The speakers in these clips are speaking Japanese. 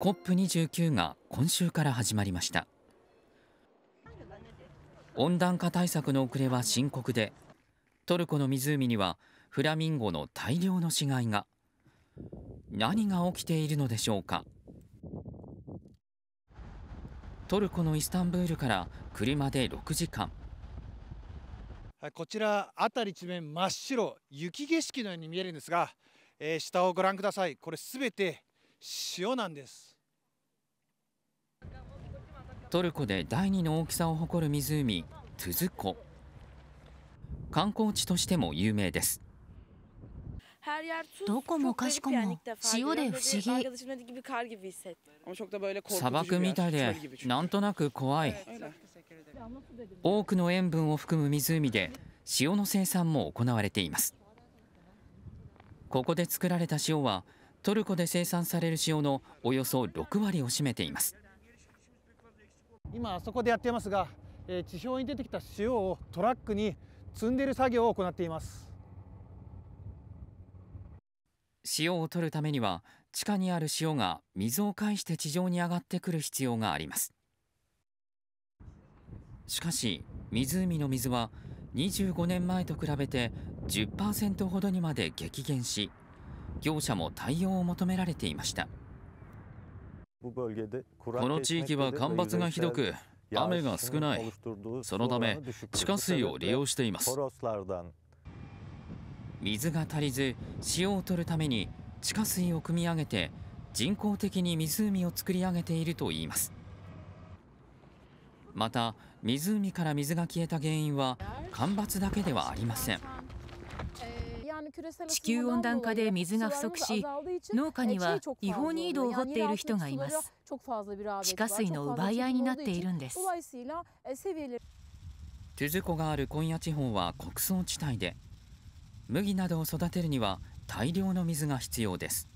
COP29 が今週から始まりました温暖化対策の遅れは深刻でトルコの湖にはフラミンゴの大量の死骸が何が起きているのでしょうかトルコのイスタンブールから車で6時間こちら辺り一面真っ白雪景色のように見えるんですが、えー、下をご覧くださいこれすべて塩なんですトルコで第2の大きさを誇る湖トゥズ湖観光地としても有名ですどこもかしこも塩で不思議砂漠みたいでなんとなく怖い多くの塩分を含む湖で塩の生産も行われていますここで作られた塩はトルコで生産される塩のおよそ6割を占めています今あそこでやっていますが、えー、地表に出てきた塩をトラックに積んでいる作業を行っています塩を取るためには地下にある塩が水を介して地上に上がってくる必要がありますしかし湖の水は25年前と比べて10%ほどにまで激減し業者も対応を求められていました。この地域は干ばつがひどく雨が少ないそのため地下水を利用しています水が足りず塩を取るために地下水を汲み上げて人工的に湖を作り上げているといいますまた湖から水が消えた原因は干ばつだけではありません地球温暖化で水が不足し農家には違法に井戸を掘っている人がいます地下水の奪い合いになっているんですトゥズ湖がある今夜地方は穀倉地帯で麦などを育てるには大量の水が必要です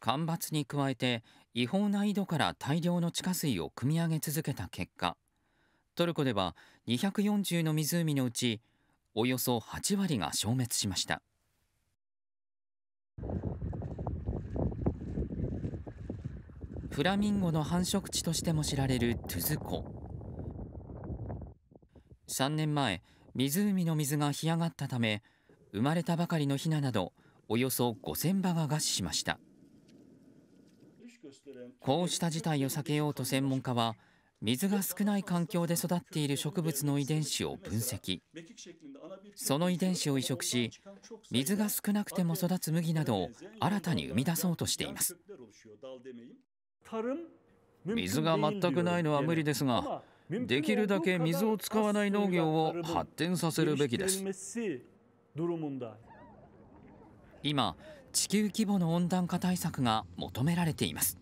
干ばつに加えて違法な井戸から大量の地下水を汲み上げ続けた結果トルコでは240の湖のうちおよそ8割が消滅しました。フラミンゴの繁殖地としても知られるトゥズ湖。3年前、湖の水が干上がったため、生まれたばかりのヒナなど、およそ5000羽が餓死しました。こうした事態を避けようと専門家は、水が少ない環境で育っている植物の遺伝子を分析その遺伝子を移植し水が少なくても育つ麦などを新たに生み出そうとしています水が全くないのは無理ですができるだけ水を使わない農業を発展させるべきです今地球規模の温暖化対策が求められています